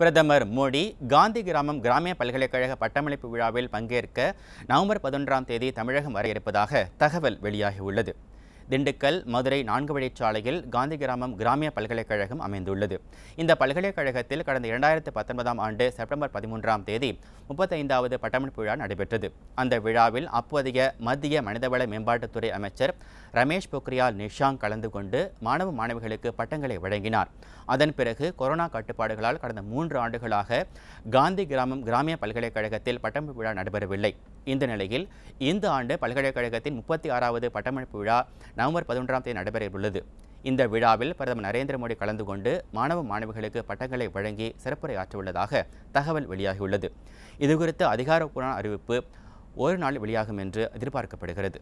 பிரதமர் மோடி காந்தி கிராமம் கிராமிய பல்கலைக்கழக பட்டமளிப்பு விழாவில் பங்கேற்க நவம்பர் பதினொன்றாம் தேதி தமிழகம் வர இருப்பதாக தகவல் வெளியாகியுள்ளது திண்டுக்கல் மதுரை நான்கு வழிச்சாலையில் காந்தி கிராமம் கிராமிய பல்கலைக்கழகம் அமைந்துள்ளது இந்த பல்கலைக்கழகத்தில் கடந்த இரண்டாயிரத்து பத்தொன்பதாம் ஆண்டு செப்டம்பர் பதிமூன்றாம் தேதி முப்பத்தைந்தாவது பட்டமளிப்பு விழா நடைபெற்றது அந்த விழாவில் அப்போதைய மத்திய மனிதவள மேம்பாட்டுத்துறை அமைச்சர் ரமேஷ் பொக்ரியால் நிஷாங் கலந்து கொண்டு மாணவ மாணவிகளுக்கு பட்டங்களை வழங்கினார் அதன் பிறகு கொரோனா கட்டுப்பாடுகளால் கடந்த மூன்று ஆண்டுகளாக காந்தி கிராமம் கிராமிய பல்கலைக்கழகத்தில் பட்டமளிப்பு விழா நடைபெறவில்லை இந்த நிலையில் இந்த ஆண்டு பல்கலைக்கழகத்தின் முப்பத்தி ஆறாவது பட்டமளிப்பு விழா நவம்பர் பதினொன்றாம் தேதி நடைபெறவுள்ளது இந்த விழாவில் பிரதமர் நரேந்திர மோடி கலந்து கொண்டு மாணவ மாணவிகளுக்கு பட்டங்களை வழங்கி சிறப்புரையாற்றவுள்ளதாக தகவல் வெளியாகியுள்ளது இதுகுறித்த அதிகாரப்பூர்வ அறிவிப்பு ஒரு நாள் வெளியாகும் என்று எதிர்பார்க்கப்படுகிறது